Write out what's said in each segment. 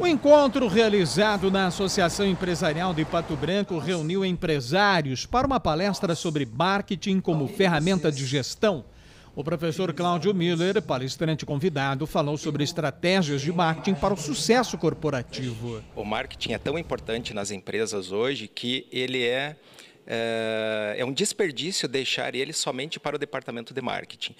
O encontro realizado na Associação Empresarial de Pato Branco reuniu empresários para uma palestra sobre marketing como ferramenta de gestão. O professor Cláudio Miller, palestrante convidado, falou sobre estratégias de marketing para o sucesso corporativo. O marketing é tão importante nas empresas hoje que ele é é, é um desperdício deixar ele somente para o departamento de marketing.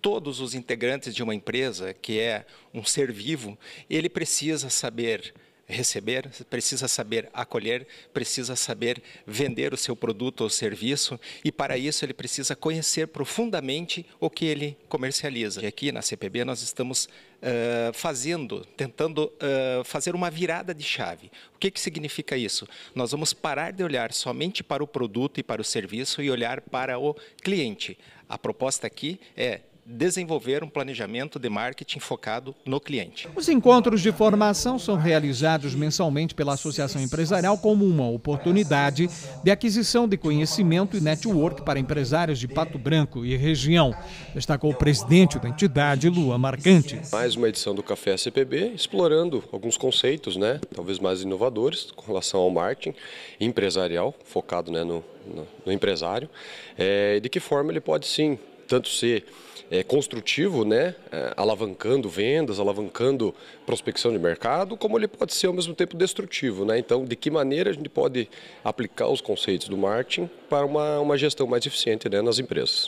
Todos os integrantes de uma empresa, que é um ser vivo, ele precisa saber receber, precisa saber acolher, precisa saber vender o seu produto ou serviço e para isso ele precisa conhecer profundamente o que ele comercializa. E aqui na CPB nós estamos uh, fazendo, tentando uh, fazer uma virada de chave. O que, que significa isso? Nós vamos parar de olhar somente para o produto e para o serviço e olhar para o cliente. A proposta aqui é desenvolver um planejamento de marketing focado no cliente. Os encontros de formação são realizados mensalmente pela Associação Empresarial como uma oportunidade de aquisição de conhecimento e network para empresários de Pato Branco e região, destacou o presidente da entidade, Lua Marcante. Mais uma edição do Café CPB, explorando alguns conceitos, né, talvez mais inovadores com relação ao marketing empresarial, focado né, no, no, no empresário, é, de que forma ele pode sim tanto ser é, construtivo, né, é, alavancando vendas, alavancando prospecção de mercado, como ele pode ser ao mesmo tempo destrutivo. Né? Então, de que maneira a gente pode aplicar os conceitos do marketing para uma, uma gestão mais eficiente né, nas empresas.